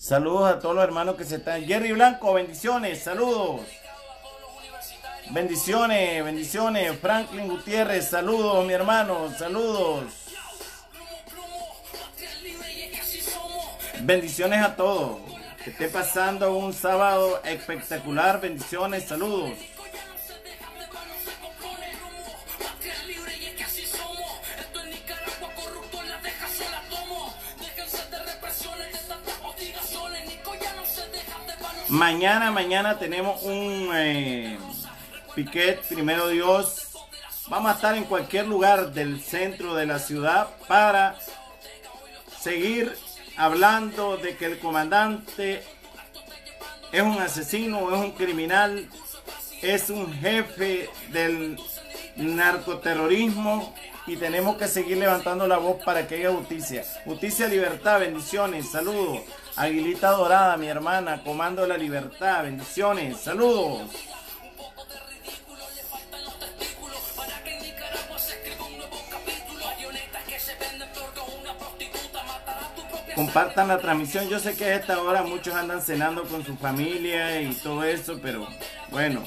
Saludos a todos los hermanos que se están. Jerry Blanco, bendiciones, saludos. Bendiciones, bendiciones. Franklin Gutiérrez, saludos, mi hermano, saludos. Bendiciones a todos. Que esté pasando un sábado espectacular. Bendiciones, saludos. Mañana, mañana tenemos un eh, piquet, primero Dios. Vamos a estar en cualquier lugar del centro de la ciudad para seguir hablando de que el comandante es un asesino, es un criminal, es un jefe del narcoterrorismo y tenemos que seguir levantando la voz para que haya justicia. Justicia, libertad, bendiciones, saludos. Aguilita Dorada, mi hermana, Comando de la Libertad, bendiciones, saludos. Compartan la transmisión, yo sé que a esta hora muchos andan cenando con su familia y todo eso, pero bueno,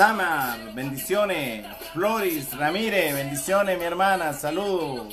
Samar, bendiciones. Floris Ramírez, bendiciones, mi hermana, salud.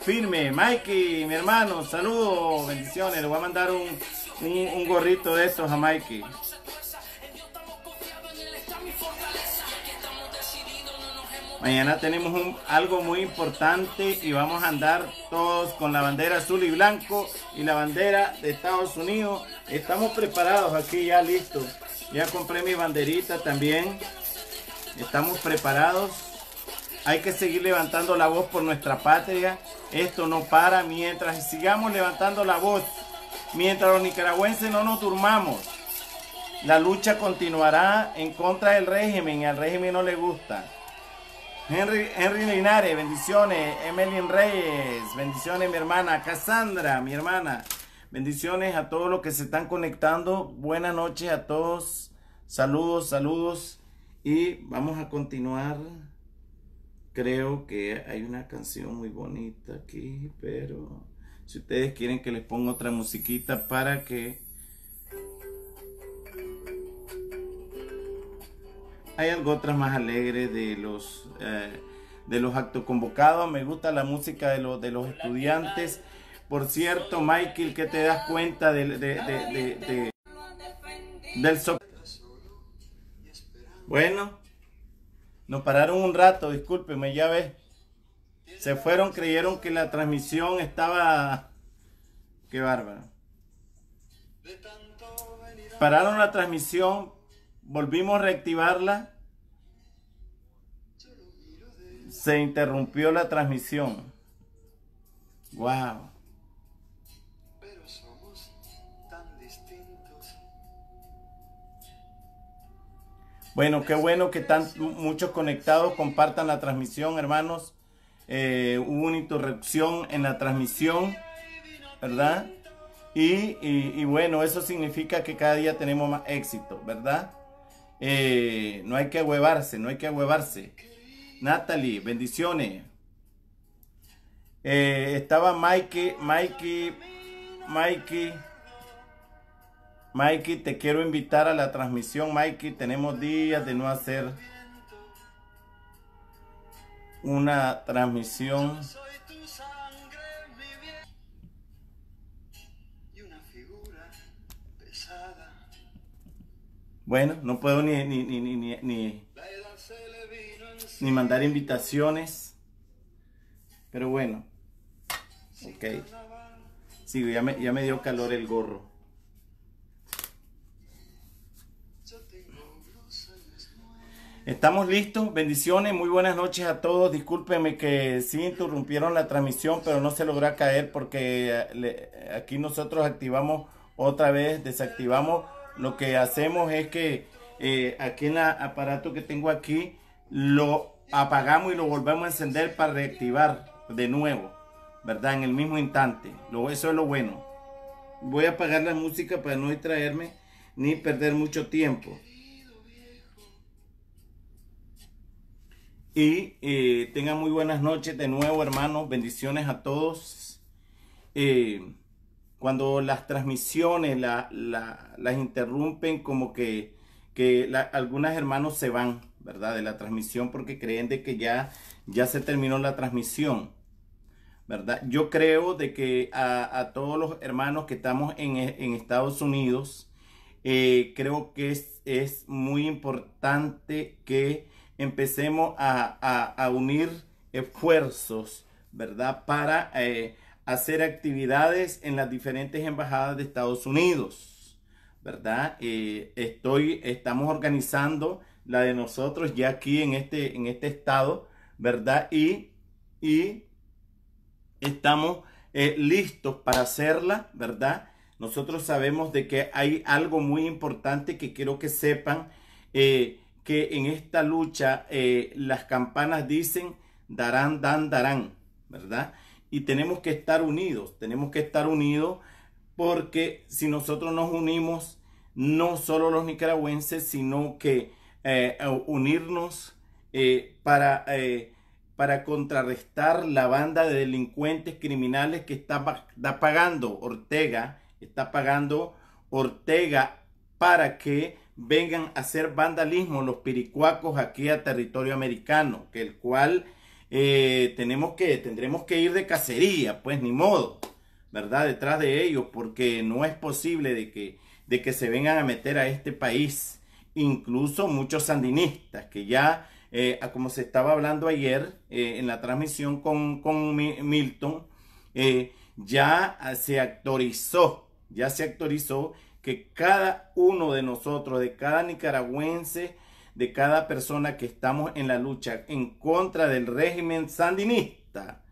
firme. Mikey, mi hermano, saludos, bendiciones. Le voy a mandar un, un, gorrito de estos a Mikey. Mañana tenemos algo muy importante y vamos a andar todos con la bandera azul y blanco y la bandera de Estados Unidos. Estamos preparados aquí ya listos. Ya compré mi banderita también. Estamos preparados. Hay que seguir levantando la voz por nuestra patria. Esto no para mientras sigamos levantando la voz. Mientras los nicaragüenses no nos durmamos. La lucha continuará en contra del régimen y al régimen no le gusta. Henry, Henry Linares, bendiciones. Emelyn Reyes, bendiciones mi hermana. Cassandra, mi hermana. Bendiciones a todos los que se están conectando. Buenas noches a todos. Saludos, saludos. Y vamos a continuar. Creo que hay una canción muy bonita aquí, pero si ustedes quieren que les ponga otra musiquita para que... Hay algo otra más alegre de los, eh, de los actos convocados. Me gusta la música de los, de los estudiantes. Por cierto, Michael, ¿qué te das cuenta de, del... bueno. Nos pararon un rato, discúlpeme, ya ves. Se fueron, creyeron que la transmisión estaba... Qué bárbaro. Pararon la transmisión, volvimos a reactivarla. Se interrumpió la transmisión. Wow. Bueno, qué bueno que están muchos conectados. Compartan la transmisión, hermanos. Eh, hubo una interrupción en la transmisión, ¿verdad? Y, bueno, eso significa que cada día tenemos más éxito, ¿verdad? Eh, no hay que huevarse, no hay que huevarse. Natalie, bendiciones. Eh, estaba Mikey, Mikey, Mikey. Mikey, te quiero invitar a la transmisión, Mikey. Tenemos días de no hacer una transmisión. Bueno, no puedo ni, ni, ni, ni, ni mandar invitaciones. Pero bueno. Ok. Sí, ya me dio calor el gorro. Estamos listos, bendiciones, muy buenas noches a todos. Discúlpenme que sí interrumpieron la transmisión, pero no se logró caer porque eh, aquí nosotros activamos otra vez, desactivamos. Lo que hacemos es que eh, aquí en el aparato que tengo aquí lo apagamos y lo volvemos a encender para reactivar de nuevo, ¿verdad? En el mismo instante. Lo, eso es lo bueno. Voy a apagar la música para no distraerme ni perder mucho tiempo. Y eh, tengan muy buenas noches de nuevo, hermanos. Bendiciones a todos. Eh, cuando las transmisiones las interrumpen, como que, que algunas hermanos se van, ¿verdad? De la transmisión porque creen de que ya, ya se terminó la transmisión. ¿verdad? Yo creo de que a, todos los hermanos que estamos en, Estados Unidos, eh, creo que es, es muy importante que empecemos a, unir esfuerzos, ¿verdad? Para eh, hacer actividades en las diferentes embajadas de Estados Unidos, ¿verdad? Eh, estoy, estamos organizando la de nosotros ya aquí en este, en este estado, ¿verdad? Y, y estamos eh, listos para hacerla, ¿verdad? Nosotros sabemos de que hay algo muy importante que quiero que sepan. Eh, que en esta lucha eh, las campanas dicen darán, dan, darán, ¿verdad? Y tenemos que estar unidos, tenemos que estar unidos porque si nosotros nos unimos, no solo los nicaragüenses, sino que eh, unirnos eh, para, para contrarrestar la banda de delincuentes criminales que está pagando Ortega, está pagando Ortega para que vengan a hacer vandalismo los piricuacos aquí a territorio americano, que el cual eh, tenemos que, tendremos que ir de cacería, pues ni modo, ¿verdad? Detrás de ellos, porque no es posible de que, de que se vengan a meter a este país. Incluso muchos sandinistas que ya, eh, como se estaba hablando ayer eh, en la transmisión con, con Milton, ya ah, se autorizó ya se actorizó que cada uno de nosotros, de cada nicaragüense, de cada persona que estamos en la lucha en contra del régimen sandinista,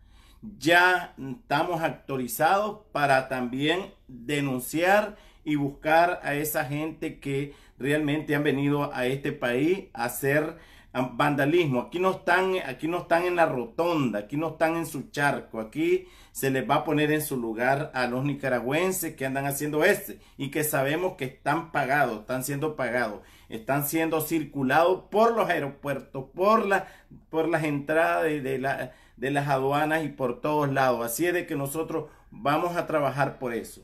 ya estamos autorizados para también denunciar y buscar a esa gente que realmente han venido a este país a ser vandalismo, aquí no están, aquí no están en la rotonda, aquí no están en su charco, aquí se les va a poner en su lugar a los nicaragüenses que andan haciendo este y que sabemos que están pagados, están siendo pagados, están siendo circulados por los aeropuertos, por, la, por las entradas de, la, de las aduanas y por todos lados. Así es de que nosotros vamos a trabajar por eso.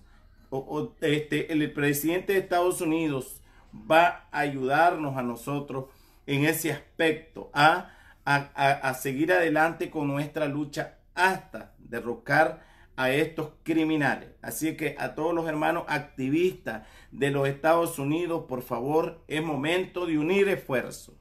o, este, el presidente de Estados Unidos va a ayudarnos a nosotros en ese aspecto, a, seguir adelante con nuestra lucha hasta derrocar a estos criminales. Así que a todos los hermanos activistas de los Estados Unidos, por favor, es momento de unir esfuerzos.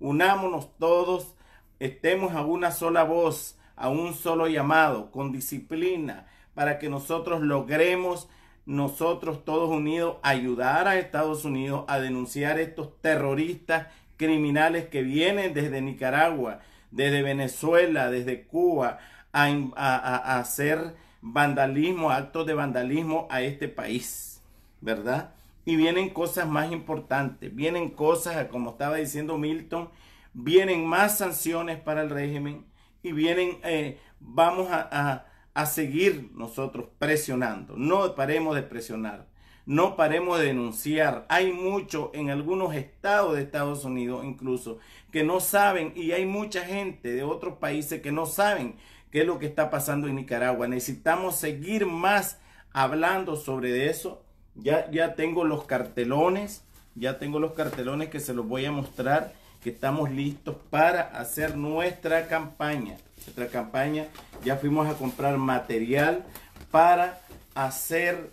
Unámonos todos, estemos a una sola voz, a un solo llamado, con disciplina, para que nosotros logremos nosotros todos unidos ayudar a Estados Unidos a denunciar a estos terroristas criminales que vienen desde Nicaragua, desde Venezuela, desde Cuba, a, hacer vandalismo, actos de vandalismo a este país, ¿verdad? Y vienen cosas más importantes, vienen cosas, como estaba diciendo Milton, vienen más sanciones para el régimen y vienen, eh, vamos a, seguir nosotros presionando, no paremos de presionar. No paremos de denunciar. Hay mucho en algunos estados de Estados Unidos incluso que no saben y hay mucha gente de otros países que no saben qué es lo que está pasando en Nicaragua. Necesitamos seguir más hablando sobre eso. Ya, ya tengo los cartelones, ya tengo los cartelones que se los voy a mostrar, que estamos listos para hacer nuestra campaña. Nuestra campaña, ya fuimos a comprar material para hacer,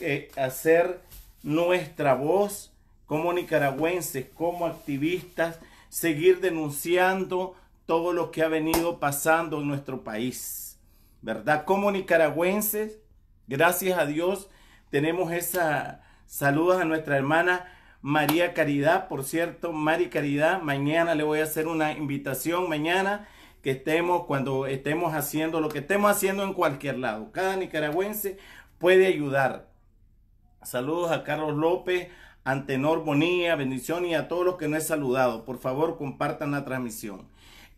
eh, hacer nuestra voz como nicaragüenses, como activistas, seguir denunciando todo lo que ha venido pasando en nuestro país, ¿verdad? Como nicaragüenses, gracias a Dios, tenemos esa saludos a nuestra hermana María Caridad, por cierto, Mari Caridad, mañana le voy a hacer una invitación, mañana que estemos, cuando estemos haciendo lo que estemos haciendo en cualquier lado, cada nicaragüense puede ayudar. Saludos a Carlos López, Antenor Bonilla, bendición y a todos los que no he saludado. Por favor, compartan la transmisión.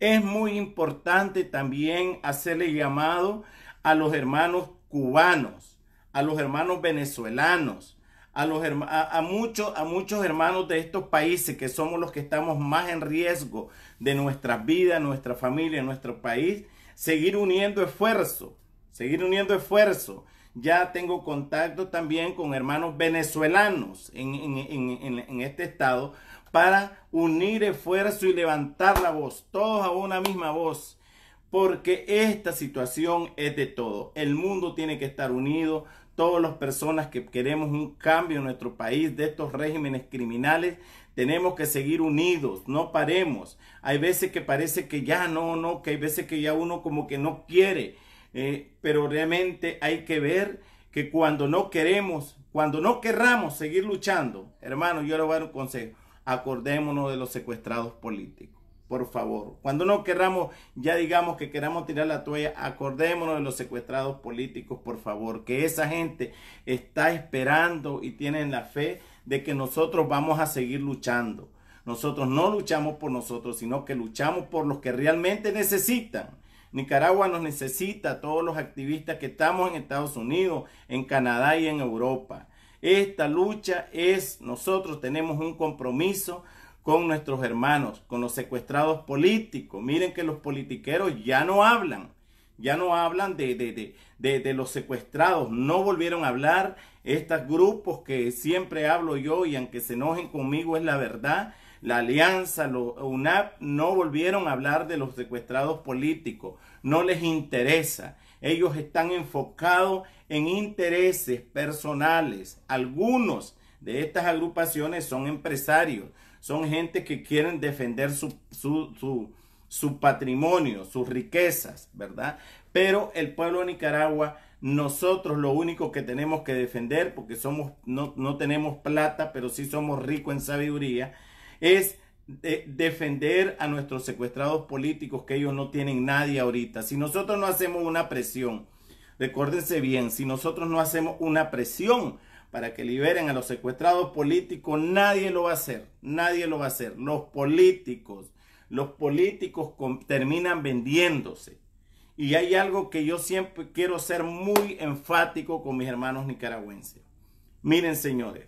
Es muy importante también hacerle llamado a los hermanos cubanos, a los hermanos venezolanos, a, los a, muchos, a muchos hermanos de estos países que somos los que estamos más en riesgo de nuestras vidas, nuestra familia, nuestro país, seguir uniendo esfuerzo, seguir uniendo esfuerzo ya tengo contacto también con hermanos venezolanos en, este estado para unir esfuerzo y levantar la voz, todos a una misma voz, porque esta situación es de todo. El mundo tiene que estar unido, todas las personas que queremos un cambio en nuestro país de estos regímenes criminales, tenemos que seguir unidos, no paremos. Hay veces que parece que ya no, no, que hay veces que ya uno como que no quiere eh, pero realmente hay que ver que cuando no queremos, cuando no querramos seguir luchando, hermano, yo le voy a dar un consejo, acordémonos de los secuestrados políticos. Por favor, cuando no querramos, ya digamos que queramos tirar la toalla, acordémonos de los secuestrados políticos, por favor, que esa gente está esperando y tienen la fe de que nosotros vamos a seguir luchando. Nosotros no luchamos por nosotros, sino que luchamos por los que realmente necesitan. Nicaragua nos necesita a todos los activistas que estamos en Estados Unidos, en Canadá y en Europa. Esta lucha es, nosotros tenemos un compromiso con nuestros hermanos, con los secuestrados políticos. Miren que los politiqueros ya no hablan, ya no hablan de, de los secuestrados, no volvieron a hablar. Estos grupos que siempre hablo yo y aunque se enojen conmigo es la verdad, la Alianza, la UNAP, no volvieron a hablar de los secuestrados políticos. No les interesa. Ellos están enfocados en intereses personales. Algunos de estas agrupaciones son empresarios, son gente que quieren defender su, patrimonio, sus riquezas, ¿verdad? Pero el pueblo de Nicaragua nosotros lo único que tenemos que defender, porque somos, no, no, tenemos plata, pero sí somos ricos en sabiduría, es defender a nuestros secuestrados políticos, que ellos no tienen nadie ahorita. Si nosotros no hacemos una presión, recórdense bien, si nosotros no hacemos una presión para que liberen a los secuestrados políticos, nadie lo va a hacer, nadie lo va a hacer. Los políticos, los políticos terminan vendiéndose. Y hay algo que yo siempre quiero ser muy enfático con mis hermanos nicaragüenses. Miren, señores,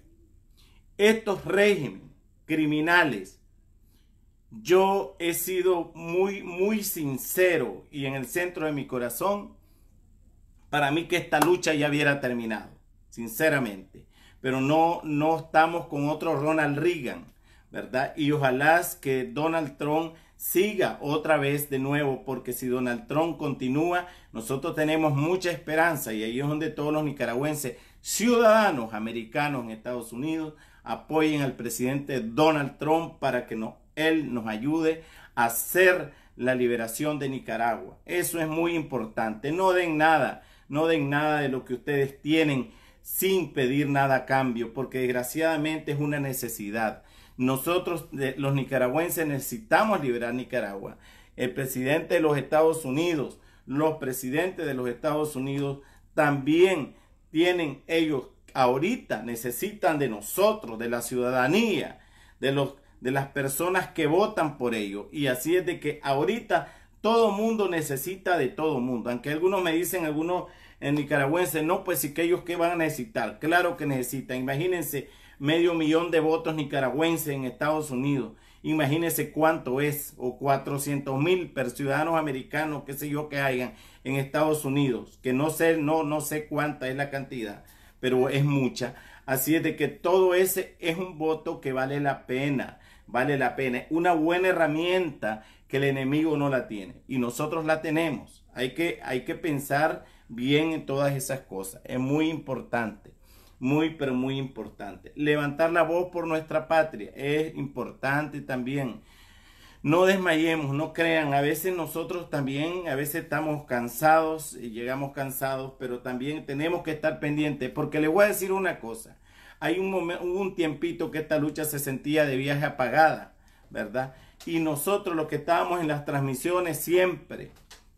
estos regímenes criminales. Yo he sido muy, muy sincero y en el centro de mi corazón, para mí que esta lucha ya hubiera terminado, sinceramente. Pero no, no estamos con otro Ronald Reagan, ¿verdad? Y ojalá que Donald Trump siga otra vez de nuevo, porque si Donald Trump continúa, nosotros tenemos mucha esperanza y ahí es donde todos los nicaragüenses, ciudadanos americanos en Estados Unidos, apoyen al presidente Donald Trump para que no, él nos ayude a hacer la liberación de Nicaragua. Eso es muy importante. No den nada, no den nada de lo que ustedes tienen sin pedir nada a cambio, porque desgraciadamente es una necesidad. Nosotros, los nicaragüenses, necesitamos liberar Nicaragua. El presidente de los Estados Unidos, los presidentes de los Estados Unidos también tienen ellos ahorita necesitan de nosotros, de la ciudadanía, de, los, de las personas que votan por ellos. Y así es de que ahorita todo mundo necesita de todo mundo. Aunque algunos me dicen, algunos en eh, nicaragüenses, no, pues sí que ellos que van a necesitar. Claro que necesitan. Imagínense medio millón de votos nicaragüenses en Estados Unidos. Imagínense cuánto es, o 400 mil ciudadanos americanos, qué sé yo, que hayan en Estados Unidos, que no sé, no, no sé cuánta es la cantidad pero es mucha. Así es de que todo ese es un voto que vale la pena, vale la pena. Una buena herramienta que el enemigo no la tiene y nosotros la tenemos. Hay que, hay que pensar bien en todas esas cosas. Es muy importante, muy, pero muy importante. Levantar la voz por nuestra patria es importante también no desmayemos, no crean, a veces nosotros también, a veces estamos cansados y llegamos cansados, pero también tenemos que estar pendientes, porque les voy a decir una cosa, hay un, momento, un tiempito que esta lucha se sentía de viaje apagada, ¿verdad? Y nosotros los que estábamos en las transmisiones siempre,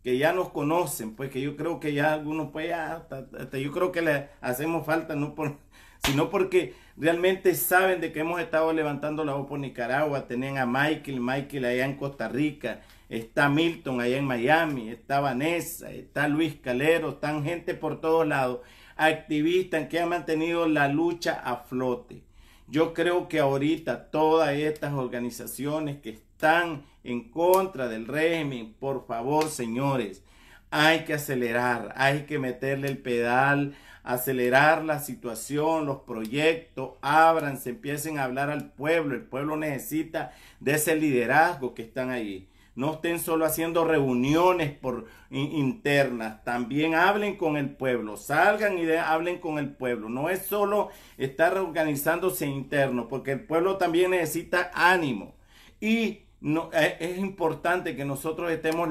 que ya nos conocen, pues que yo creo que ya algunos, pues ya, yo creo que le hacemos falta, no por, sino porque realmente saben de que hemos estado levantando la voz por Nicaragua. Tenían a Michael, Michael allá en Costa Rica, está Milton allá en Miami, está Vanessa, está Luis Calero, están gente por todos lados, activistas que han mantenido la lucha a flote. Yo creo que ahorita todas estas organizaciones que están en contra del régimen, por favor, señores, hay que acelerar, hay que meterle el pedal acelerar la situación, los proyectos, abran se empiecen a hablar al pueblo. El pueblo necesita de ese liderazgo que están ahí. No estén solo haciendo reuniones por internas, también hablen con el pueblo, salgan y hablen con el pueblo. No es solo estar organizándose interno, porque el pueblo también necesita ánimo. Y no, eh, es, importante que nosotros estemos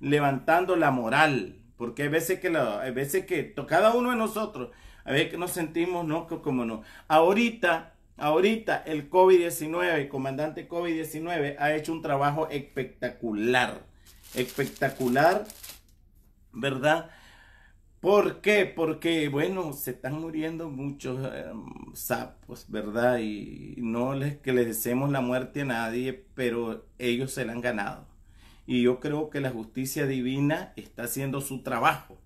levantando la moral, porque hay veces que, hay veces que cada uno de nosotros, a veces que nos sentimos, ¿no? Como no. Ahorita, ahorita el COVID-19, el comandante COVID-19 ha hecho un trabajo espectacular. Espectacular, ¿verdad? ¿Por qué? Porque, bueno, se están muriendo muchos em, sapos, ¿verdad? Y no les que les deseemos la muerte a nadie, pero ellos se la han ganado. Y yo creo que la justicia divina está haciendo su trabajo.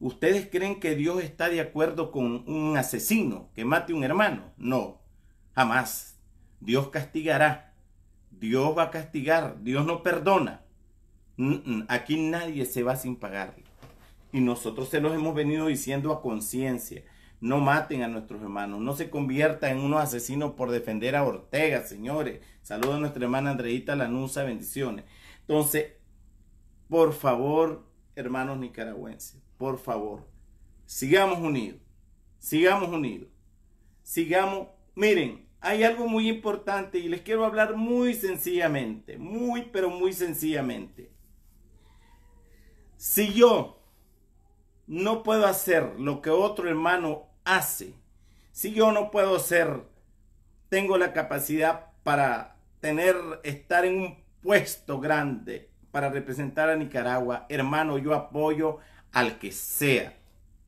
¿Ustedes creen que Dios está de acuerdo con un asesino que mate a un hermano? No, jamás. Dios castigará. Dios va a castigar. Dios no perdona. Aquí nadie se va sin pagarle. Y nosotros se los hemos venido diciendo a conciencia. No maten a nuestros hermanos, no se conviertan en unos asesinos por defender a Ortega, señores. Saludos a nuestra hermana Andreita Lanusa, bendiciones. Entonces, por favor, hermanos nicaragüenses, por favor, sigamos unidos, sigamos unidos, sigamos, miren, hay algo muy importante y les quiero hablar muy sencillamente, muy, pero muy sencillamente. Si yo no puedo hacer lo que otro hermano hace, si yo no puedo ser, tengo la capacidad para tener, estar en un puesto grande para representar a Nicaragua, hermano, yo apoyo al que sea,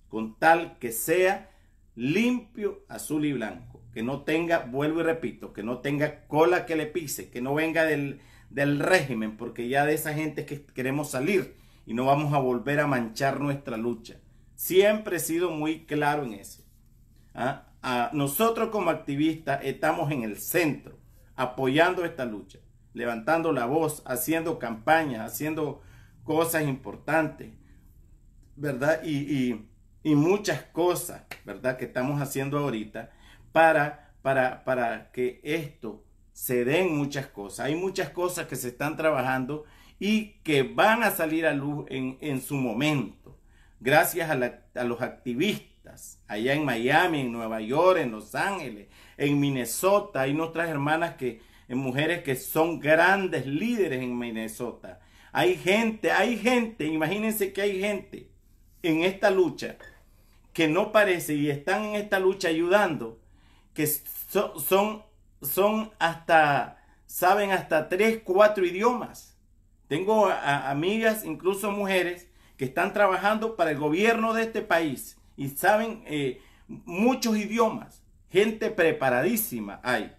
con tal que sea limpio, azul y blanco, que no tenga, vuelvo y repito, que no tenga cola que le pise, que no venga del, régimen, porque ya de esa gente es que queremos salir y no vamos a volver a manchar nuestra lucha. Siempre he sido muy claro en eso. ¿ah? nosotros como activistas estamos en el centro, apoyando esta lucha levantando la voz, haciendo campañas, haciendo cosas importantes, ¿verdad? Y, y, muchas cosas, ¿verdad? Que estamos haciendo ahorita para, para, para que esto se den muchas cosas. Hay muchas cosas que se están trabajando y que van a salir a luz en, en su momento, gracias a, la, a los activistas allá en Miami, en Nueva York, en Los Ángeles, en Minnesota. Hay nuestras hermanas que, en mujeres que son grandes líderes en Minnesota. Hay gente, hay gente, imagínense que hay gente en esta lucha que no parece y están en esta lucha ayudando, que son, son, hasta, saben hasta tres, cuatro idiomas. Tengo amigas, incluso mujeres, que están trabajando para el gobierno de este país y saben eh, muchos idiomas. Gente preparadísima hay.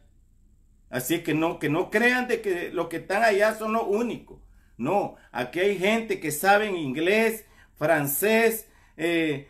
Así que no, que no crean de que los que están allá son los únicos. No, aquí hay gente que sabe inglés, francés, eh,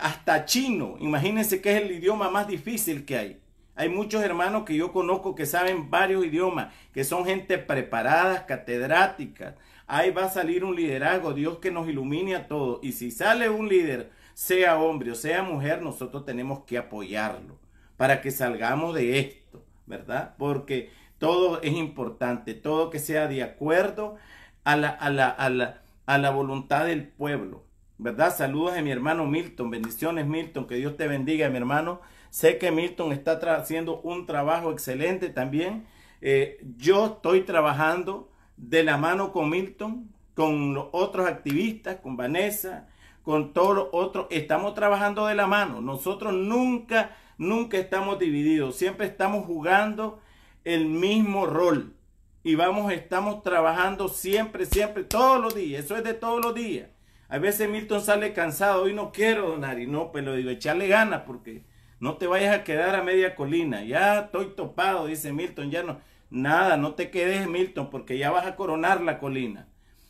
hasta chino. Imagínense que es el idioma más difícil que hay. Hay muchos hermanos que yo conozco que saben varios idiomas, que son gente preparada, catedrática. Ahí va a salir un liderazgo, Dios que nos ilumine a todos. Y si sale un líder, sea hombre o sea mujer, nosotros tenemos que apoyarlo para que salgamos de esto. ¿verdad? Porque todo es importante, todo que sea de acuerdo a la, a la, voluntad del pueblo, ¿verdad? Saludos a mi hermano Milton, bendiciones Milton, que Dios te bendiga, mi hermano. Sé que Milton está haciendo un trabajo excelente también. Eh, yo estoy trabajando de la mano con Milton, con los otros activistas, con Vanessa, con todos los otros. Estamos trabajando de la mano. Nosotros nunca nunca estamos divididos, siempre estamos jugando el mismo rol. Y vamos, estamos trabajando siempre, siempre, todos los días. Eso es de todos los días. A veces Milton sale cansado, hoy no quiero donar. Y no, pero pues digo, echarle ganas porque no te vayas a quedar a media colina. Ya estoy topado, dice Milton, ya no. Nada, no te quedes, Milton, porque ya vas a coronar la colina.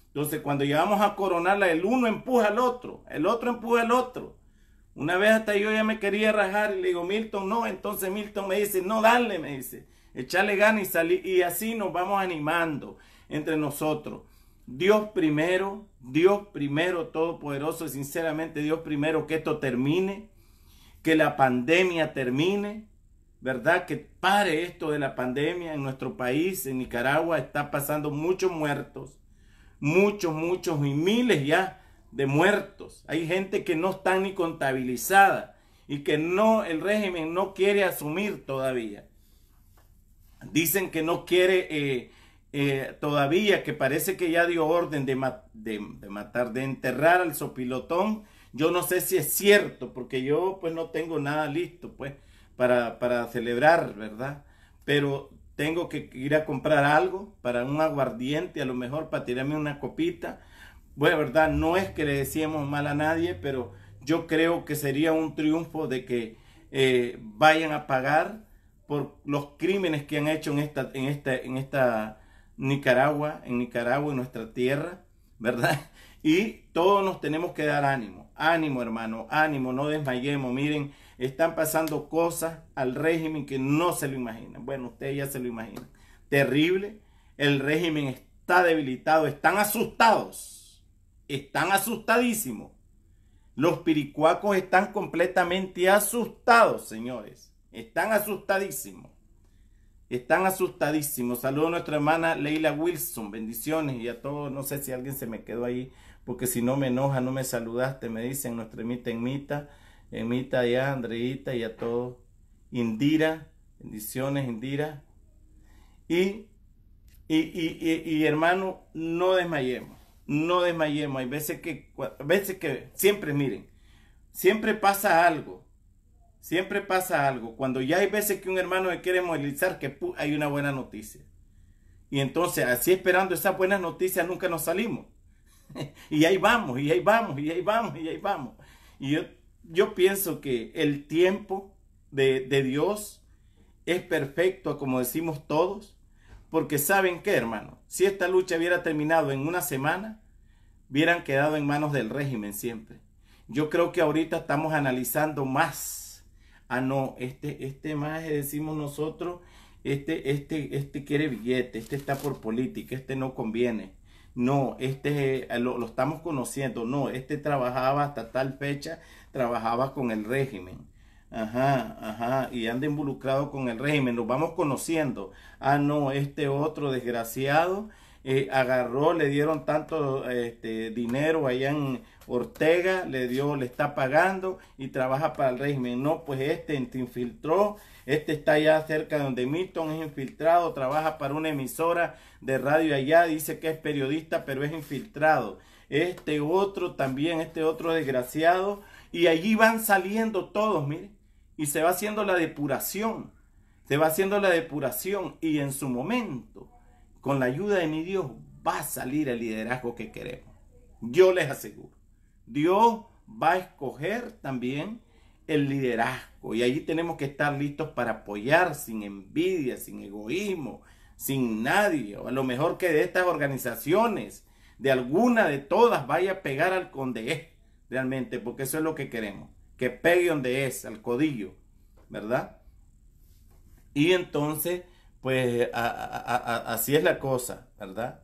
Entonces, cuando llegamos a coronarla, el uno empuja al otro, el otro empuja al otro. Una vez hasta yo ya me quería rajar y le digo, Milton, no. Entonces Milton me dice, no, dale, me dice, Echale ganas y salir. Y así nos vamos animando entre nosotros. Dios primero, Dios primero, todopoderoso, sinceramente Dios primero, que esto termine, que la pandemia termine, ¿verdad? Que pare esto de la pandemia en nuestro país, en Nicaragua, está pasando muchos muertos, muchos, muchos y miles ya de muertos, hay gente que no está ni contabilizada y que no, el régimen no quiere asumir todavía. Dicen que no quiere eh, eh, todavía, que parece que ya dio orden de, matar, de enterrar al sopilotón. Yo no sé si es cierto, porque yo pues no tengo nada listo pues para, para celebrar, ¿verdad? Pero tengo que ir a comprar algo para un aguardiente, a lo mejor para tirarme una copita bueno, verdad, no es que le decíamos mal a nadie, pero yo creo que sería un triunfo de que eh, vayan a pagar por los crímenes que han hecho en esta, en esta, en esta Nicaragua, en Nicaragua, en nuestra tierra, ¿verdad? Y todos nos tenemos que dar ánimo, ánimo hermano, ánimo, no desmayemos, miren, están pasando cosas al régimen que no se lo imaginan. Bueno, ustedes ya se lo imaginan. Terrible, el régimen está debilitado, están asustados están asustadísimos. Los piricuacos están completamente asustados, señores. Están asustadísimos. Están asustadísimos. Saludo a nuestra hermana Leila Wilson. Bendiciones y a todos. No sé si alguien se me quedó ahí, porque si no me enoja, no me saludaste. Me dicen nuestra emita, emita, emita ya, Andreita y a todos. Indira, bendiciones, Indira. Y, y, y, y hermano, no desmayemos no desmayemos. Hay veces que, veces que siempre, miren, siempre pasa algo. Siempre pasa algo. Cuando ya hay veces que un hermano le quiere movilizar, que hay una buena noticia. Y entonces, así esperando esa buena noticia nunca nos salimos. y ahí vamos, y ahí vamos, y ahí vamos, y ahí vamos. Y yo, pienso que el tiempo de, de Dios es perfecto, como decimos todos. Porque saben qué, hermano, si esta lucha hubiera terminado en una semana, hubieran quedado en manos del régimen siempre. Yo creo que ahorita estamos analizando más. Ah, no, este, este más decimos nosotros, este, este, este quiere billete, este está por política, este no conviene. No, este eh, lo estamos conociendo. No, este trabajaba hasta tal fecha, trabajaba con el régimen Ajá, ajá, y anda involucrado con el régimen, nos vamos conociendo. Ah, no, este otro desgraciado eh, agarró, le dieron tanto este, dinero allá en Ortega, le dio, le está pagando y trabaja para el régimen. No, pues este se infiltró, este está allá cerca de donde Milton es infiltrado, trabaja para una emisora de radio allá, dice que es periodista, pero es infiltrado. Este otro también, este otro desgraciado, y allí van saliendo todos, miren y se va haciendo la depuración. Se va haciendo la depuración y en su momento, con la ayuda de mi Dios, va a salir el liderazgo que queremos. Yo les aseguro. Dios va a escoger también el liderazgo. Y allí tenemos que estar listos para apoyar sin envidia, sin egoísmo, sin nadie. a lo mejor que de estas organizaciones, de alguna de todas, vaya a pegar al conde eh, realmente, porque eso es lo que queremos que pegue donde es, al codillo, ¿verdad? Y entonces, pues así es la cosa, ¿verdad?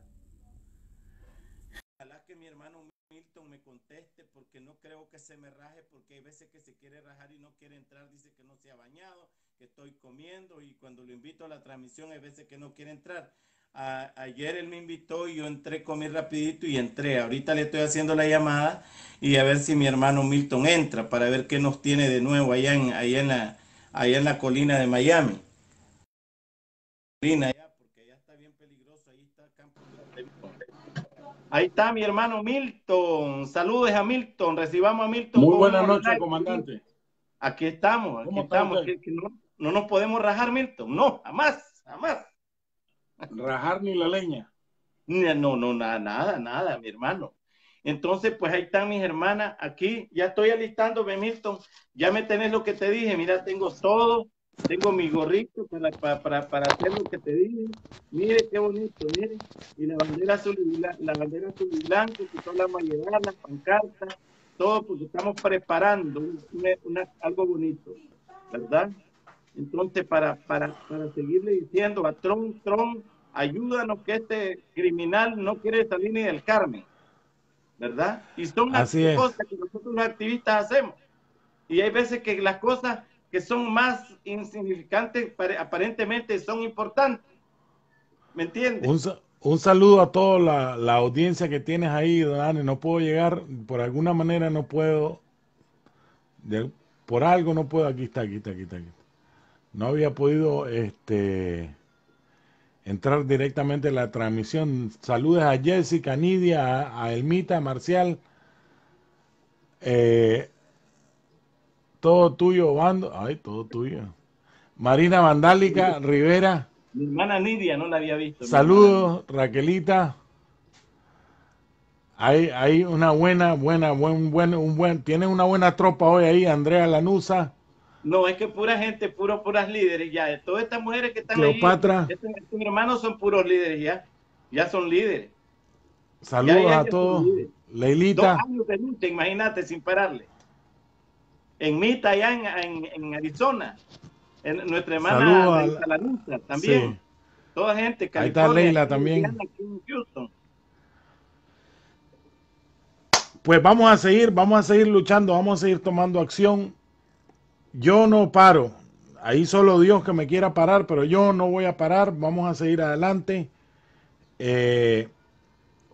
Ojalá que mi hermano Milton me conteste porque no creo que se me raje porque hay veces que se quiere rajar y no quiere entrar, dice que no se ha bañado, que estoy comiendo y cuando lo invito a la transmisión hay veces que no quiere entrar. ayer él me invitó y yo entré, comí rapidito y entré. Ahorita le estoy haciendo la llamada y a ver si mi hermano Milton entra para ver qué nos tiene de nuevo allá en, en, la, en la colina de Miami. Colina, ahí está mi hermano Milton. Saludes a Milton. Recibamos a Milton. Muy buenas noches, comandante. Aquí estamos, aquí estamos. no, no, nos podemos rajar, Milton. No, jamás, jamás. Rajar ni la leña. No, no, nada, nada, nada, mi hermano. Entonces, pues ahí están mis hermanas aquí. Ya estoy alistando, Milton. Ya me tenés lo que te dije. Mira, tengo todo. Tengo mi gorrito para, para hacer lo que te dije. Mire qué bonito, mire. Y la bandera azul y, la, bandera azul y blanco, que son las pancartas, todo, Pues estamos preparando algo bonito, ¿verdad? Entonces, para, para, para seguirle diciendo a Trump Trump, ayúdanos que este criminal no quiere salir ni del Carmen. ¿verdad? Y son las cosas que nosotros los activistas hacemos. Y hay veces que las cosas que son más insignificantes aparentemente son importantes. ¿Me entiendes? Un, saludo a toda la, audiencia que tienes ahí, Dani. No puedo llegar, por alguna manera no puedo, por algo no puedo, aquí está, aquí está, aquí está, aquí No había podido, este entrar directamente en la transmisión. saludes a Jessica, Nidia, a, a Elmita, Marcial. Eh, todo tuyo, Bando. Ay, todo tuyo. Marina Vandálica, Rivera. Mi hermana Nidia, no la había visto. Saludos, Raquelita. Hay, una buena, buena, buen, buen, un buen, tienen una buena tropa hoy ahí, Andrea Lanusa. No, es que pura gente, puro, puras líderes ya. Todas estas mujeres que están Cleopatra. ahí, estos, hermanos son puros líderes ya. Ya son líderes. Saludos a todos. Leilita. imagínate, sin pararle. En Mita, allá en, Arizona. En, nuestra hermana La Lucha también. Toda gente. California, ahí está Leila también. Pues vamos a seguir, vamos a seguir luchando, vamos a seguir tomando acción. Yo no paro. Ahí solo Dios que me quiera parar, pero yo no voy a parar. Vamos a seguir adelante. Eh,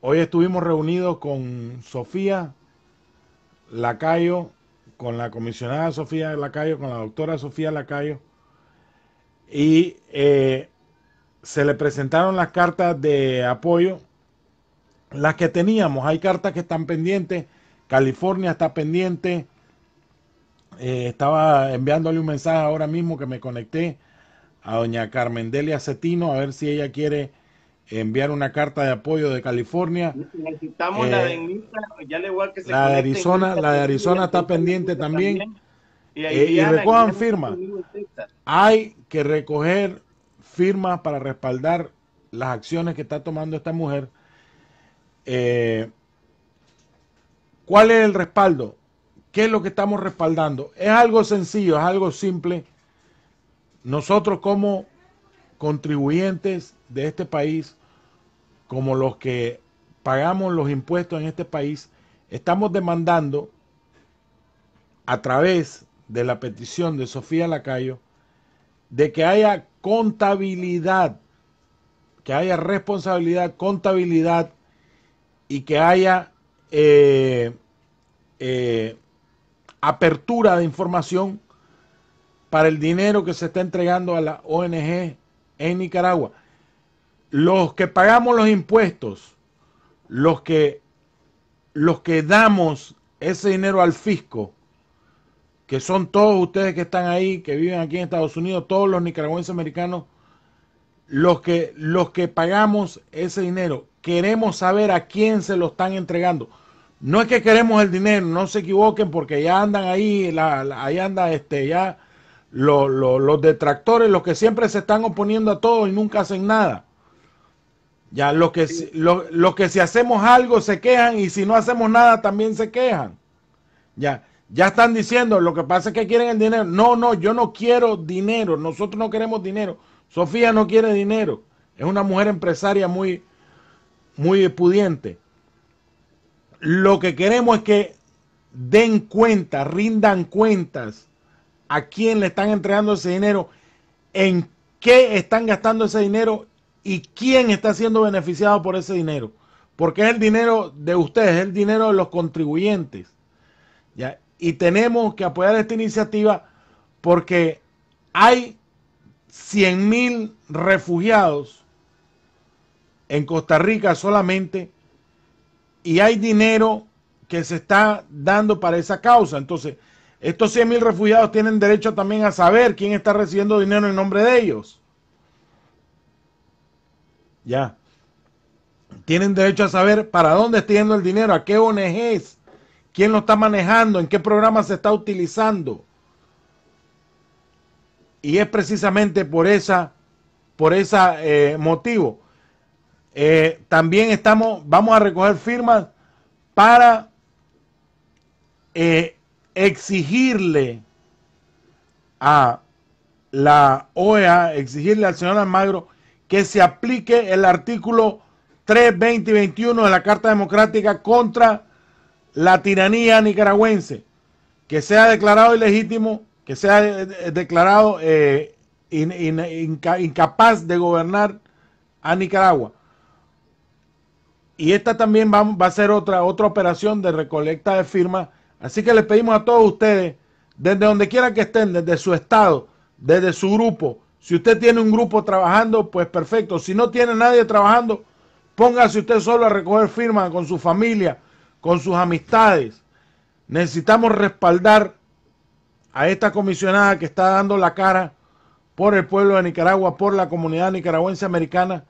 hoy estuvimos reunidos con Sofía Lacayo, con la comisionada Sofía Lacayo, con la doctora Sofía Lacayo. Y eh, se le presentaron las cartas de apoyo, las que teníamos. Hay cartas que están pendientes. California está pendiente. Eh, estaba enviándole un mensaje ahora mismo que me conecté a doña Carmen Delia Cetino a ver si ella quiere enviar una carta de apoyo de California. Necesitamos la de eh, ya le que La de Arizona, la de Arizona está pendiente también. Y, eh, firmas. Hay que recoger firmas para respaldar las acciones que está tomando esta mujer. ¿Cuál es el respaldo? ¿Qué es lo que estamos respaldando? Es algo sencillo, es algo simple. Nosotros como contribuyentes de este país, como los que pagamos los impuestos en este país, estamos demandando a través de la petición de Sofía Lacayo de que haya contabilidad, que haya responsabilidad, contabilidad y que haya eh, eh, apertura de información para el dinero que se está entregando a la ONG en Nicaragua. Los que pagamos los impuestos, los que, los que damos ese dinero al fisco, que son todos ustedes que están ahí, que viven aquí en Estados Unidos, todos los nicaragüenses americanos, los que, los que pagamos ese dinero, queremos saber a quién se lo están entregando. No es que queremos el dinero, no se equivoquen porque ya andan ahí, la, ahí anda este, ya los detractores, los que siempre se están oponiendo a todo y nunca hacen nada. Ya los que, que si hacemos algo se quejan y si no hacemos nada también se quejan. Ya, ya están diciendo, lo que pasa es que quieren el dinero. No, no, yo no quiero dinero, nosotros no queremos dinero. Sofía no quiere dinero, es una mujer empresaria muy, muy pudiente. Lo que queremos es que den cuenta, rindan cuentas a quién le están entregando ese dinero, en qué están gastando ese dinero y quién está siendo beneficiado por ese dinero. Porque es el dinero de ustedes, es el dinero de los contribuyentes. ¿ya? Y tenemos que apoyar esta iniciativa porque hay 100.000 mil refugiados en Costa Rica solamente y hay dinero que se está dando para esa causa. Entonces, estos 100 mil refugiados tienen derecho también a saber quién está recibiendo dinero en nombre de ellos. Ya. Tienen derecho a saber para dónde está yendo el dinero, a qué ONGs, quién lo está manejando, en qué programa se está utilizando. Y es precisamente por esa, por ese eh, motivo eh, también estamos, vamos a recoger firmas para eh, exigirle a la OEA, exigirle al señor Almagro que se aplique el artículo 3, y 21 de la Carta Democrática contra la tiranía nicaragüense, que sea declarado ilegítimo, que sea eh, declarado incapaz de gobernar a Nicaragua y esta también va, a ser otra, otra operación de recolecta de firmas. Así que les pedimos a todos ustedes, desde donde quiera que estén, desde su estado, desde su grupo. Si usted tiene un grupo trabajando, pues perfecto. Si no tiene nadie trabajando, póngase usted solo a recoger firmas con su familia, con sus amistades. Necesitamos respaldar a esta comisionada que está dando la cara por el pueblo de Nicaragua, por la comunidad nicaragüense americana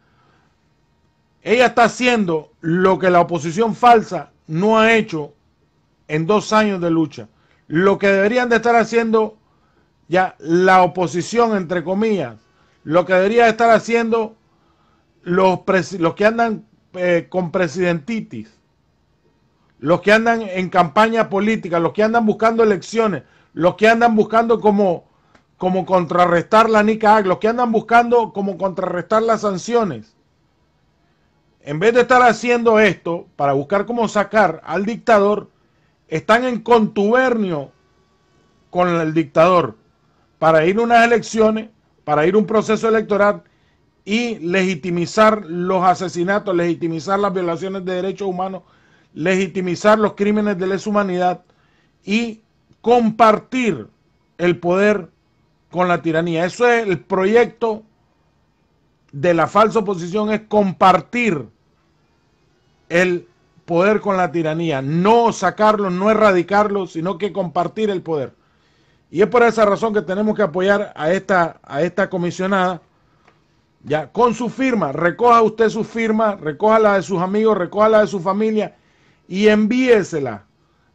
ella está haciendo lo que la oposición falsa no ha hecho en dos años de lucha. Lo que deberían de estar haciendo ya la oposición, entre comillas, lo que debería estar haciendo los, los que andan eh, con presidentitis, los que andan en campaña política, los que andan buscando elecciones, los que andan buscando como, como contrarrestar la NICAG, los que andan buscando como contrarrestar las sanciones, en vez de estar haciendo esto para buscar cómo sacar al dictador, están en contubernio con el dictador para ir a unas elecciones, para ir a un proceso electoral y legitimizar los asesinatos, legitimizar las violaciones de derechos humanos, legitimizar los crímenes de lesa humanidad y compartir el poder con la tiranía. Eso es el proyecto de la falsa oposición, es compartir el poder con la tiranía, no sacarlo, no erradicarlo, sino que compartir el poder. Y es por esa razón que tenemos que apoyar a esta, a esta comisionada, ya, con su firma, recoja usted su firma, recoja la de sus amigos, recoja la de su familia y envíesela.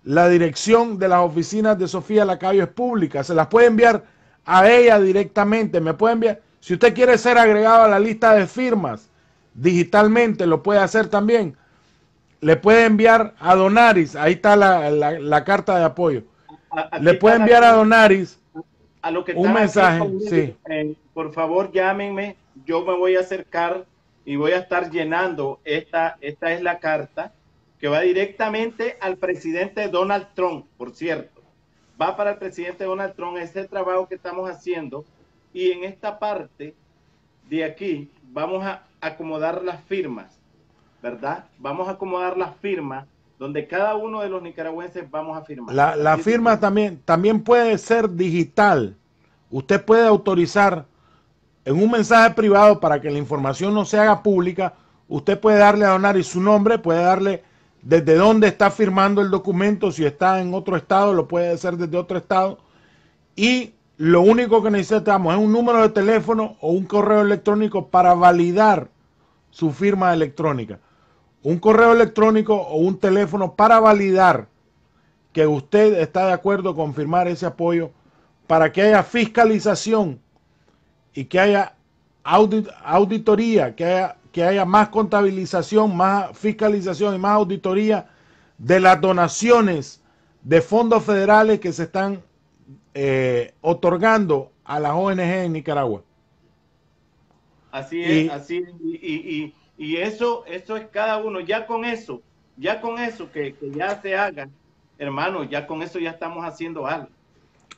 La dirección de las oficinas de Sofía Lacayo es pública, se las puede enviar a ella directamente, me puede enviar, si usted quiere ser agregado a la lista de firmas digitalmente, lo puede hacer también le puede enviar a Donaris, ahí está la, carta de apoyo. le puede enviar a Donaris a un mensaje. Eh, por favor, llámenme, yo me voy a acercar y voy a estar llenando esta, esta es la carta que va directamente al presidente Donald Trump, por cierto. Va para el presidente Donald Trump el trabajo que estamos haciendo y en esta parte de aquí vamos a acomodar las firmas ¿verdad? Vamos a acomodar las firmas donde cada uno de los nicaragüenses vamos a firmar. La, firma también, también puede ser digital. Usted puede autorizar en un mensaje privado para que la información no se haga pública. Usted puede darle a donar y su nombre, puede darle desde dónde está firmando el documento. Si está en otro estado, lo puede hacer desde otro estado. Y lo único que necesitamos es un número de teléfono o un correo electrónico para validar su firma electrónica un correo electrónico o un teléfono para validar que usted está de acuerdo con firmar ese apoyo para que haya fiscalización y que haya auditoría, que haya, que haya más contabilización, más fiscalización y más auditoría de las donaciones de fondos federales que se están eh, otorgando a las ONG en Nicaragua. Así es, así es. y y eso, eso es cada uno. Ya con eso, ya con eso que, ya se haga, hermano, ya con eso ya estamos haciendo algo.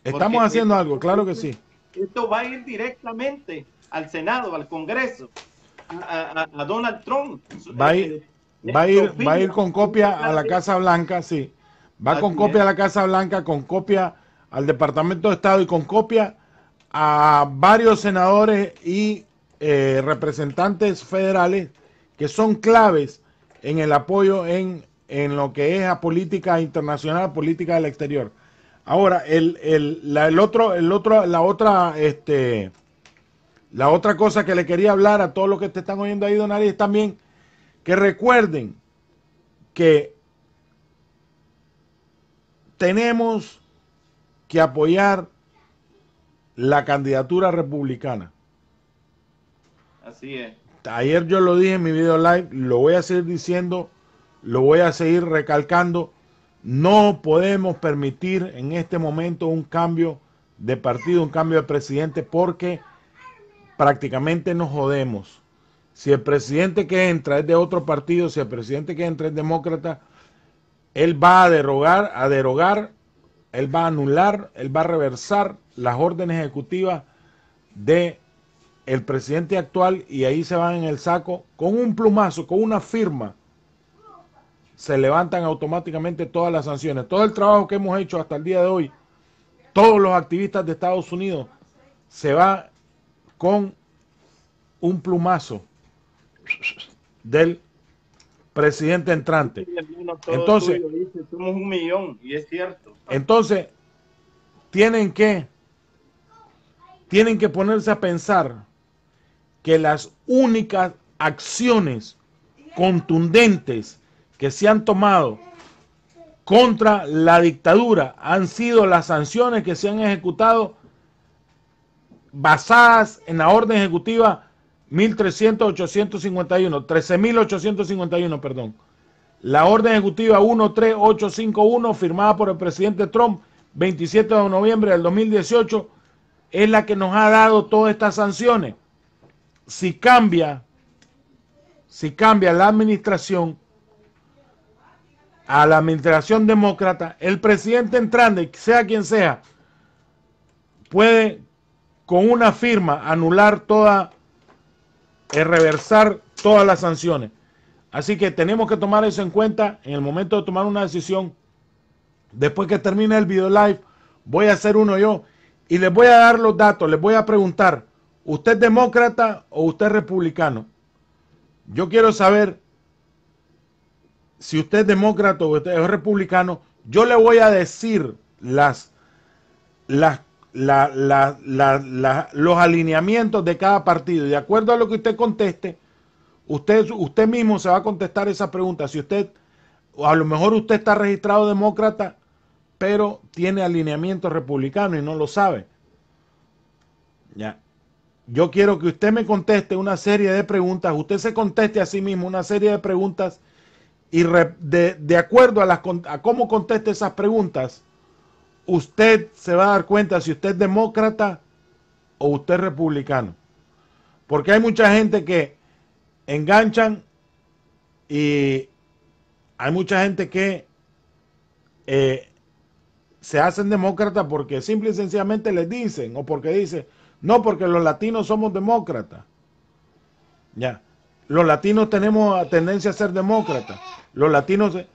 Estamos haciendo algo, claro que sí. Esto va a ir directamente al Senado, al Congreso, a, Donald Trump. Eh, va a ir, va a ir, va a ir con copia a la Casa Blanca, sí. Va con copia a la Casa Blanca, con copia al Departamento de Estado y con copia a varios senadores y eh, representantes federales que son claves en el apoyo en, lo que es a política internacional, política del exterior. Ahora, el, la, otro, el otro, la otra, este, la otra cosa que le quería hablar a todos los que te están oyendo ahí, Donari, es también que recuerden que tenemos que apoyar la candidatura republicana. Así es ayer yo lo dije en mi video live, lo voy a seguir diciendo, lo voy a seguir recalcando. No podemos permitir en este momento un cambio de partido, un cambio de presidente, porque prácticamente nos jodemos. Si el presidente que entra es de otro partido, si el presidente que entra es demócrata, él va a derogar, a derogar, él va a anular, él va a reversar las órdenes ejecutivas de el presidente actual, y ahí se van en el saco, con un plumazo, con una firma, se levantan automáticamente todas las sanciones. Todo el trabajo que hemos hecho hasta el día de hoy, todos los activistas de Estados Unidos, se va con un plumazo del presidente entrante. Entonces, somos un millón, y es cierto. Entonces, tienen que tienen que ponerse a pensar que las únicas acciones contundentes que se han tomado contra la dictadura han sido las sanciones que se han ejecutado basadas en la orden ejecutiva 13851 13.851, perdón. La orden ejecutiva 13851 firmada por el presidente Trump 27 de noviembre del 2018 es la que nos ha dado todas estas sanciones si cambia, si cambia la administración a la administración demócrata, el presidente entrante, sea quien sea, puede con una firma anular toda, eh, reversar todas las sanciones. Así que tenemos que tomar eso en cuenta en el momento de tomar una decisión. Después que termine el video live, voy a hacer uno yo y les voy a dar los datos, les voy a preguntar ¿Usted es demócrata o usted es republicano? Yo quiero saber si usted es demócrata o usted es republicano. Yo le voy a decir las, los alineamientos de cada partido. De acuerdo a lo que usted conteste, usted, usted mismo se va a contestar esa pregunta. Si usted, a lo mejor usted está registrado demócrata, pero tiene alineamiento republicano y no lo sabe. Ya. Yo quiero que usted me conteste una serie de preguntas, usted se conteste a sí mismo una serie de preguntas y de, acuerdo a, cómo conteste esas preguntas, usted se va a dar cuenta si usted es demócrata o usted es republicano. Porque hay mucha gente que enganchan y hay mucha gente que eh, se hacen demócrata porque simple y sencillamente les dicen o porque dice, no, porque los latinos somos demócratas. Ya. Los latinos tenemos tendencia a ser demócratas. Los latinos, eh,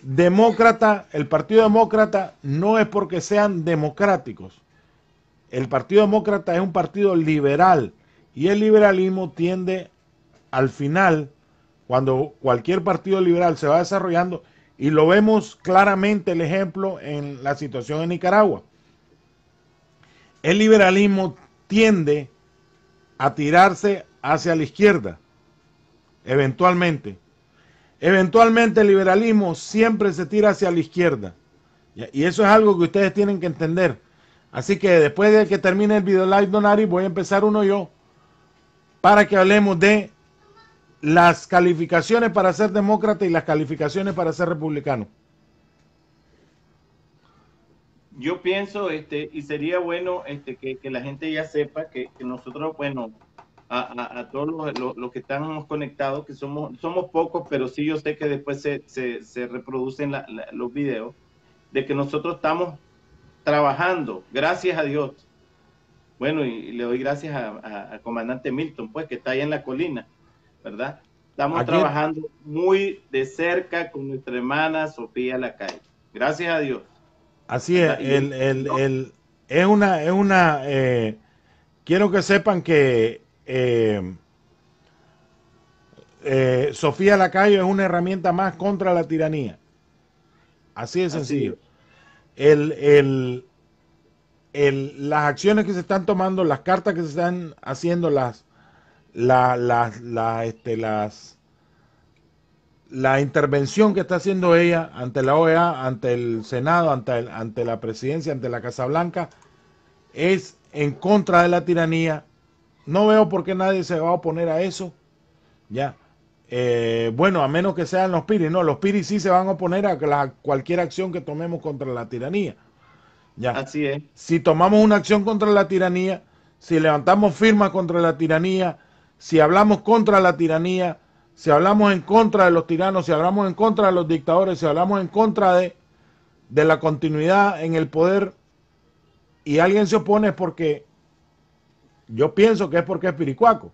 demócrata, el Partido Demócrata no es porque sean democráticos. El Partido Demócrata es un partido liberal y el liberalismo tiende al final, cuando cualquier partido liberal se va desarrollando, y lo vemos claramente el ejemplo en la situación en Nicaragua. El liberalismo tiende a tirarse hacia la izquierda, eventualmente. Eventualmente el liberalismo siempre se tira hacia la izquierda. Y eso es algo que ustedes tienen que entender. Así que después de que termine el video live, Donari, voy a empezar uno yo para que hablemos de las calificaciones para ser demócrata y las calificaciones para ser republicano yo pienso, este, y sería bueno este, que, la gente ya sepa que, nosotros, bueno, a, todos los, que estamos conectados, que somos, somos pocos, pero sí yo sé que después se, reproducen los videos, de que nosotros estamos trabajando, gracias a Dios. Bueno, y, le doy gracias al comandante Milton, pues, que está ahí en la colina, ¿verdad? Estamos trabajando muy de cerca con nuestra hermana Sofía Lacalle. Gracias a Dios. Así es, el, el, es una, es una, eh, quiero que sepan que eh, eh, Sofía Lacayo es una herramienta más contra la tiranía. Así de sencillo. el las acciones que se están tomando, las cartas que se están haciendo, las, las, este, las la intervención que está haciendo ella ante la OEA, ante el Senado, ante, ante la presidencia, ante la Casa Blanca, es en contra de la tiranía. No veo por qué nadie se va a oponer a eso. Ya. Eh, bueno, a menos que sean los piris. No, los Piri sí se van a oponer a cualquier acción que tomemos contra la tiranía. Ya. Así es. Si tomamos una acción contra la tiranía, si levantamos firmas contra la tiranía, si hablamos contra la tiranía, si hablamos en contra de los tiranos, si hablamos en contra de los dictadores, si hablamos en contra de, la continuidad en el poder y alguien se opone porque yo pienso que es porque es piricuaco.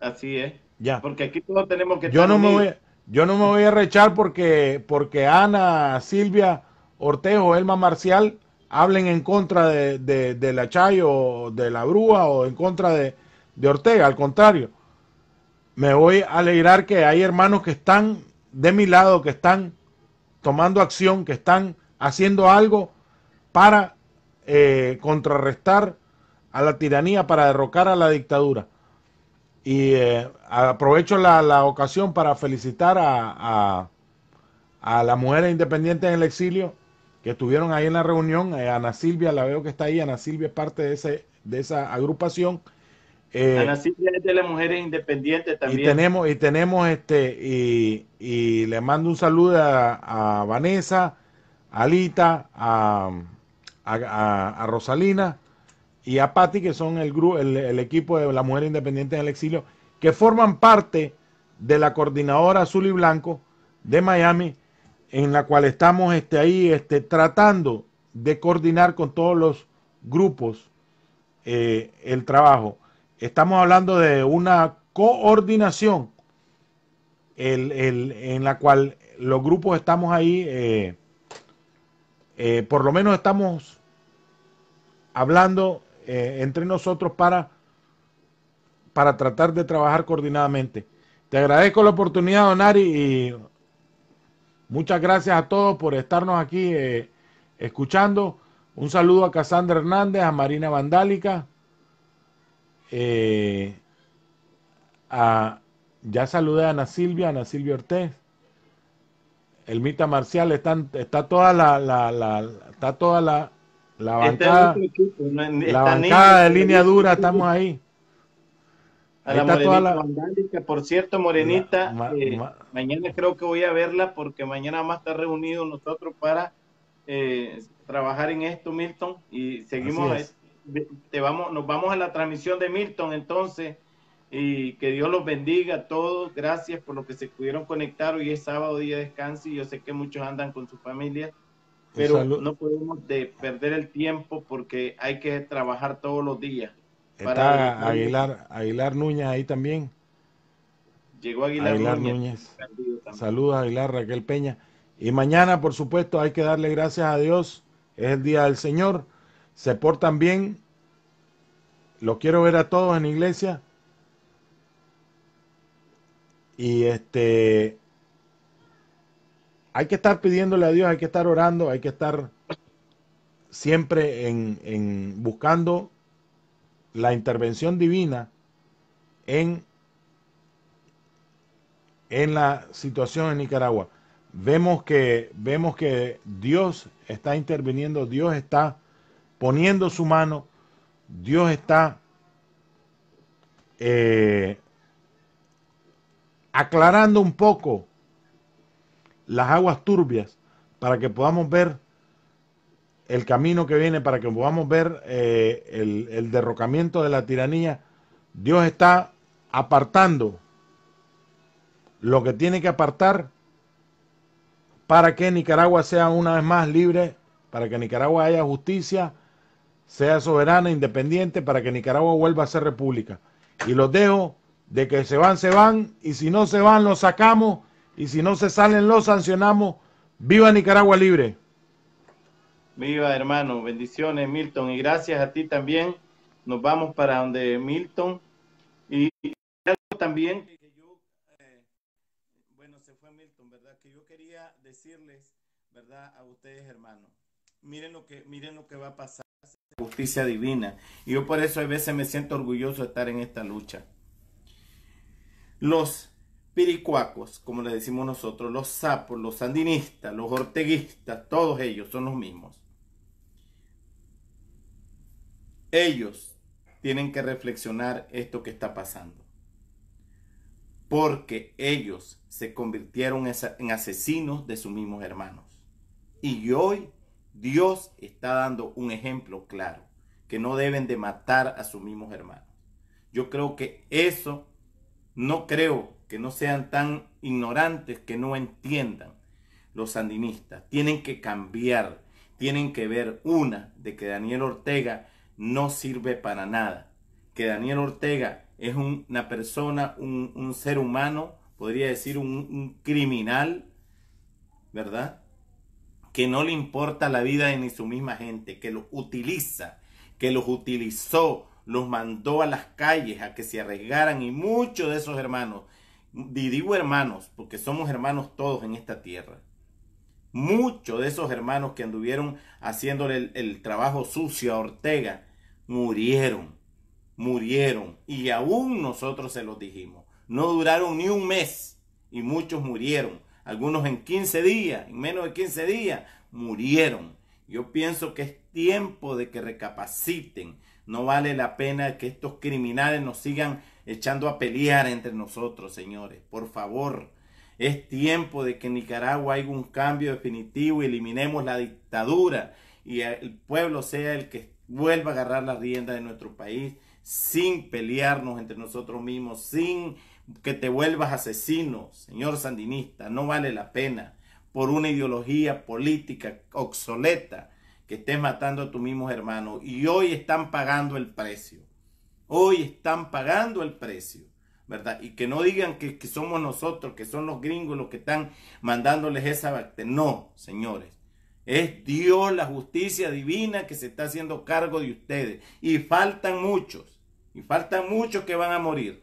Así es. Ya. Porque aquí todos tenemos que yo no me voy, yo no me voy a rechar porque porque Ana, Silvia, Ortejo, Elma Marcial hablen en contra de, de, de la Chayo, de la Brúa o en contra de Ortega, al contrario me voy a alegrar que hay hermanos que están de mi lado, que están tomando acción, que están haciendo algo para eh, contrarrestar a la tiranía, para derrocar a la dictadura. Y eh, aprovecho la, ocasión para felicitar a, a, las mujeres independientes en el exilio que estuvieron ahí en la reunión. Eh, Ana Silvia, la veo que está ahí. Ana Silvia es parte de, ese, de esa agrupación. Eh, es de las mujeres independientes también. Y tenemos, y tenemos este, y, le mando un saludo a, Vanessa, a Alita, a, Rosalina y a Patti, que son el, grupo, el, equipo de las mujeres independientes en el exilio, que forman parte de la coordinadora azul y blanco de Miami, en la cual estamos este, ahí este, tratando de coordinar con todos los grupos eh, el trabajo. Estamos hablando de una coordinación en la cual los grupos estamos ahí, eh, eh, por lo menos estamos hablando eh, entre nosotros para, para tratar de trabajar coordinadamente. Te agradezco la oportunidad, Donari, y muchas gracias a todos por estarnos aquí escuchando. Un saludo a Casandra Hernández, a Marina Vandálica, eh, ya saludé a Ana Silvia, Ana Silvia Ortez. Elmita Marcial, está toda la, la, está toda la, la bancada, la de línea dura, estamos ahí. la por cierto, morenita, eh, mañana creo que voy a verla porque mañana más está reunido nosotros para eh, trabajar en esto, Milton, y seguimos ahí te vamos, nos vamos a la transmisión de Milton entonces y que Dios los bendiga a todos. Gracias por lo que se pudieron conectar. Hoy es sábado, día de descanso y yo sé que muchos andan con su familia pero no podemos de perder el tiempo porque hay que trabajar todos los días. Está Aguilar, Aguilar Núñez ahí también. Llegó Aguilar, Núñez. Saludos Aguilar, Raquel Peña. Y mañana, por supuesto, hay que darle gracias a Dios. Es el día del Señor se portan bien, los quiero ver a todos en iglesia. Y este hay que estar pidiéndole a Dios, hay que estar orando, hay que estar siempre en, en buscando la intervención divina en, en la situación en Nicaragua. Vemos que, vemos que Dios está interviniendo, Dios está poniendo su mano, Dios está eh, aclarando un poco las aguas turbias para que podamos ver el camino que viene, para que podamos ver eh, el, el derrocamiento de la tiranía. Dios está apartando lo que tiene que apartar para que Nicaragua sea una vez más libre, para que Nicaragua haya justicia, sea soberana, independiente, para que Nicaragua vuelva a ser república. Y los dejo de que se van, se van, y si no se van, los sacamos, y si no se salen, los sancionamos. Viva Nicaragua libre. Viva hermano, bendiciones Milton, y gracias a ti también. Nos vamos para donde Milton. Y también eh, bueno se fue Milton verdad que yo quería decirles, ¿verdad? A ustedes, hermanos, miren lo que, miren lo que va a pasar justicia divina. Y yo por eso a veces me siento orgulloso de estar en esta lucha. Los piricuacos, como le decimos nosotros, los sapos, los sandinistas, los orteguistas, todos ellos son los mismos. Ellos tienen que reflexionar esto que está pasando. Porque ellos se convirtieron en asesinos de sus mismos hermanos. Y hoy Dios está dando un ejemplo claro, que no deben de matar a sus mismos hermanos. Yo creo que eso, no creo que no sean tan ignorantes que no entiendan los sandinistas. Tienen que cambiar, tienen que ver una de que Daniel Ortega no sirve para nada, que Daniel Ortega es una persona, un, ser humano, podría decir un criminal, ¿verdad? que no le importa la vida de ni su misma gente, que los utiliza, que los utilizó, los mandó a las calles a que se arriesgaran y muchos de esos hermanos, y digo hermanos, porque somos hermanos todos en esta tierra, muchos de esos hermanos que anduvieron haciéndole el, el trabajo sucio a Ortega, murieron, murieron, y aún nosotros se los dijimos, no duraron ni un mes y muchos murieron algunos en 15 días, en menos de 15 días, murieron. Yo pienso que es tiempo de que recapaciten. No vale la pena que estos criminales nos sigan echando a pelear entre nosotros, señores. Por favor, es tiempo de que en Nicaragua haya un cambio definitivo, eliminemos la dictadura y el pueblo sea el que vuelva a agarrar las riendas de nuestro país sin pelearnos entre nosotros mismos, sin que te vuelvas asesino, señor sandinista, no vale la pena por una ideología política obsoleta que estés matando a tus mismos hermanos y hoy están pagando el precio. Hoy están pagando el precio, ¿verdad? Y que no digan que, que somos nosotros, que son los gringos los que están mandándoles esa bacteria. No, señores. Es Dios, la justicia divina que se está haciendo cargo de ustedes. Y faltan muchos. Y faltan muchos que van a morir.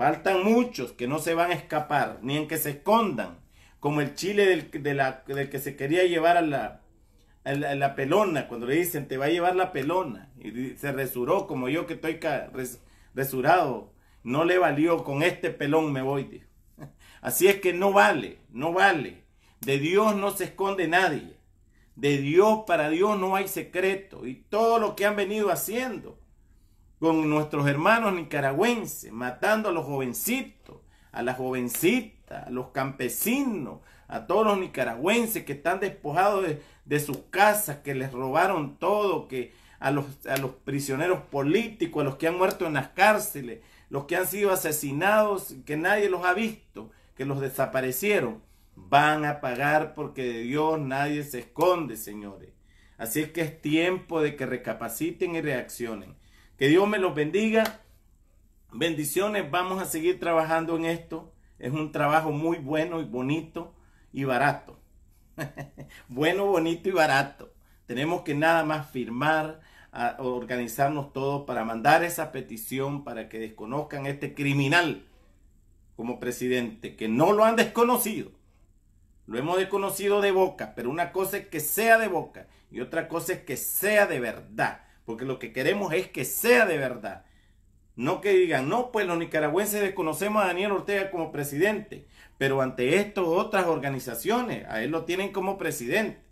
Faltan muchos que no se van a escapar, ni en que se escondan, como el chile del, de la, del que se quería llevar a la, la, pelona, cuando le dicen, te va a llevar la pelona, y se resuró, como yo que estoy resurado, no le valió, con este pelón me voy. Así es que no vale, no vale. De Dios no se esconde nadie. De Dios para Dios no hay secreto. Y todo lo que han venido haciendo con nuestros hermanos nicaragüenses, matando a los jovencitos, a las jovencitas, a los campesinos, a todos los nicaragüenses que están despojados de, sus casas, que les robaron todo, que a los, a los prisioneros políticos, a los que han muerto en las cárceles, los que han sido asesinados, que nadie los ha visto, que los desaparecieron, van a pagar porque de Dios nadie se esconde, señores. Así es que es tiempo de que recapaciten y reaccionen. Que Dios me los bendiga. Bendiciones, vamos a seguir trabajando en esto. Es un trabajo muy bueno y bonito y barato. bueno, bonito y barato. Tenemos que nada más firmar, organizarnos todos para mandar esa petición para que desconozcan a este criminal como presidente, que no lo han desconocido. Lo hemos desconocido de boca, pero una cosa es que sea de boca y otra cosa es que sea de verdad porque lo que queremos es que sea de verdad. No que digan, no, pues los nicaragüenses desconocemos a Daniel Ortega como presidente, pero ante esto otras organizaciones, a él lo tienen como presidente.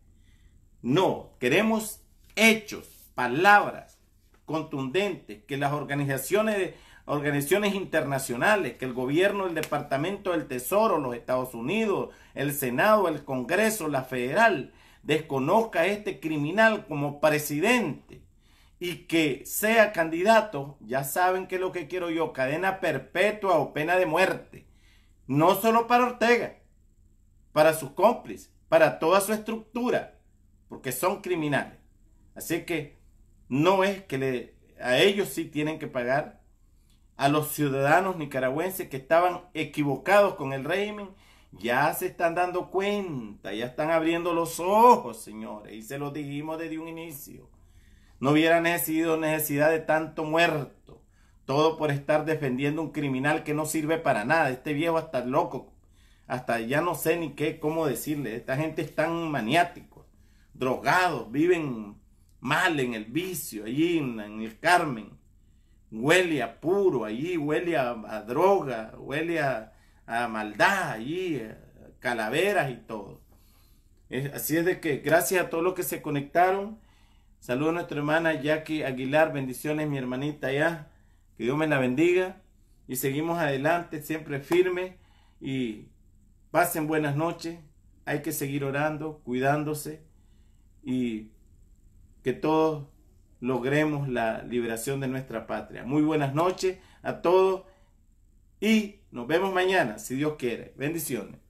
No, queremos hechos, palabras contundentes, que las organizaciones, organizaciones internacionales, que el gobierno, el Departamento del Tesoro, los Estados Unidos, el Senado, el Congreso, la Federal, desconozca a este criminal como presidente y que sea candidato, ya saben que es lo que quiero yo, cadena perpetua o pena de muerte. No solo para Ortega, para sus cómplices, para toda su estructura, porque son criminales. Así que no es que le, a ellos sí tienen que pagar, a los ciudadanos nicaragüenses que estaban equivocados con el régimen, ya se están dando cuenta, ya están abriendo los ojos, señores, y se lo dijimos desde un inicio. No hubiera sido necesidad de tanto muerto. Todo por estar defendiendo un criminal que no sirve para nada. Este viejo hasta loco. Hasta ya no sé ni qué, cómo decirle. Esta gente es tan maniático. Drogados, viven mal en el vicio, allí en, el Carmen. Huele a puro, allí huele a, droga, huele a, maldad, allí eh, calaveras y todo. así es de que gracias a todos los que se conectaron. Saludos a nuestra hermana Jackie Aguilar. Bendiciones, mi hermanita ya. Que Dios me la bendiga. Y seguimos adelante, siempre firme. Y pasen buenas noches. Hay que seguir orando, cuidándose. Y que todos logremos la liberación de nuestra patria. Muy buenas noches a todos. Y nos vemos mañana, si Dios quiere. Bendiciones.